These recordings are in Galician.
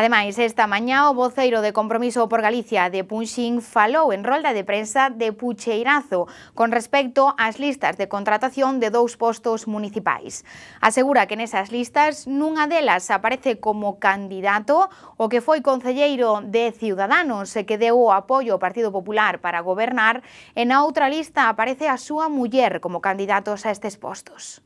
Ademais, esta mañá o voceiro de Compromiso por Galicia de Punxín falou en rolda de prensa de Pucheirazo con respecto ás listas de contratación de dous postos municipais. Asegura que nesas listas nunha delas aparece como candidato o que foi concelleiro de Ciudadanos e que deu o apoio ao Partido Popular para gobernar, e na outra lista aparece a súa muller como candidatos a estes postos.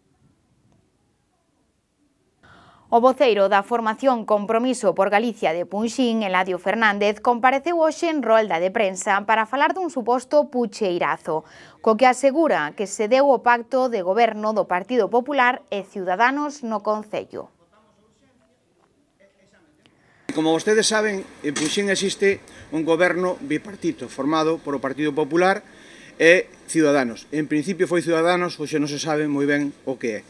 O voceiro da formación Compromiso por Galicia de Punxín, Eladio Fernández, compareceu hoxe en rolda de prensa para falar dun suposto pucheirazo, co que asegura que se deu o pacto de goberno do Partido Popular e Ciudadanos no Concello. Como vostedes saben, en Punxín existe un goberno bipartito formado por o Partido Popular e Ciudadanos. En principio foi Ciudadanos, hoxe non se sabe moi ben o que é.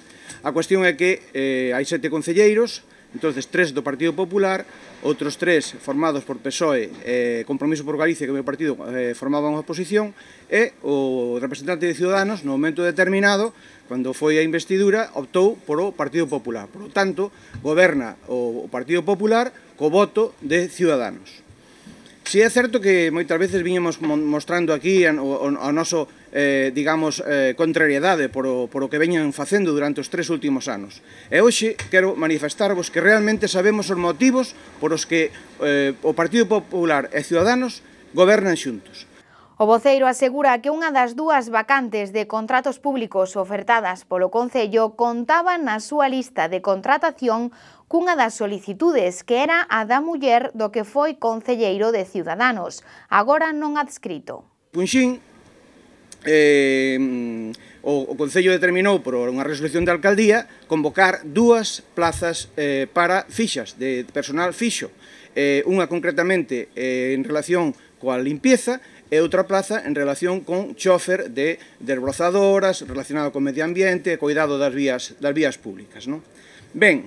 A cuestión é que eh, hai sete concelleiros, entonces tres do Partido Popular, outros tres formados por PSOE e eh, Compromiso por Galicia, que o meu partido eh, formaba a oposición, e o representante de Ciudadanos, no momento determinado, cando foi a investidura, optou por o Partido Popular. Por lo tanto, goberna o Partido Popular co voto de Ciudadanos. Si é certo que moitas veces viñemos mostrando aquí o, o noso, eh, digamos, eh, contrariedade por o, por o que veñen facendo durante os tres últimos anos. E hoxe quero manifestarvos que realmente sabemos os motivos por os que eh, o Partido Popular e Ciudadanos gobernan xuntos. O voceiro asegura que unha das dúas vacantes de contratos públicos ofertadas polo Concello contaban na súa lista de contratación cunha das solicitudes que era a da muller do que foi concelleiro de Ciudadanos, agora non adscrito. Punxín, pois eh, o, o Concello determinou por unha resolución de alcaldía convocar dúas plazas eh, para fixas, de personal fixo. Eh, unha concretamente eh, en relación coa limpieza e outra plaza en relación con chofer de desbrozadoras relacionado con medio ambiente e cuidado das vías, das vías públicas. Non? Ben,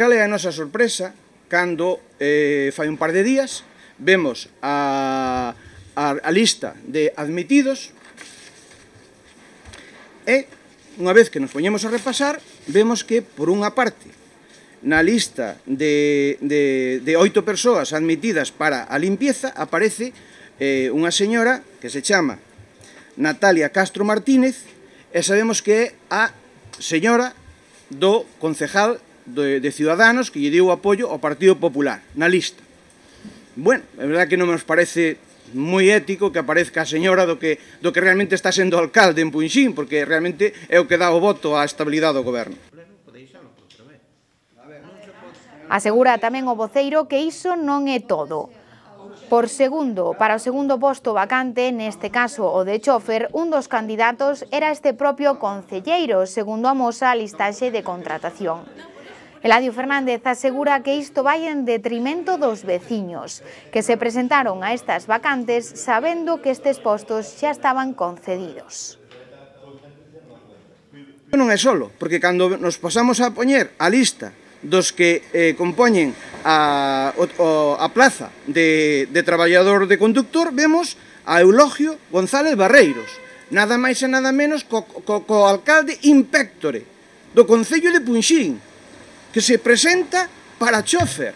Cale a nosa sorpresa cando eh, fai un par de días vemos a, a, a lista de admitidos e unha vez que nos poñemos a repasar vemos que por unha parte na lista de, de, de oito persoas admitidas para a limpieza aparece eh, unha señora que se chama Natalia Castro Martínez e sabemos que é a señora do concejal de, de Ciudadanos que lle deu apoio ao Partido Popular na lista. Bueno, é verdad que non nos parece moi ético que aparezca a señora do que, do que realmente está sendo alcalde en Punxín, porque realmente é o que dá o voto á estabilidade do goberno. Asegura tamén o voceiro que iso non é todo. Por segundo, para o segundo posto vacante, neste caso o de chofer, un dos candidatos era este propio concelleiro, segundo a mosa listaxe de contratación. Eladio Fernández asegura que isto vai en detrimento dos veciños, que se presentaron a estas vacantes sabendo que estes postos xa estaban concedidos. Non é solo, porque cando nos pasamos a poñer a lista dos que eh, compoñen a, o, a plaza de, de traballador de conductor, vemos a Eulogio González Barreiros, nada máis e nada menos co, co, co alcalde impéctore do Concello de Punxín, que se presenta para chofer.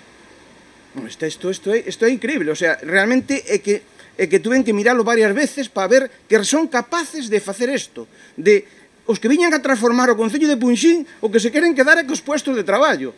Bueno, isto, isto, isto, é, isto é increíble, o sea, realmente é que é que tuven que miralo varias veces para ver que son capaces de facer isto, de os que viñan a transformar o Concello de Punxín o que se queren quedar é cos puestos de traballo.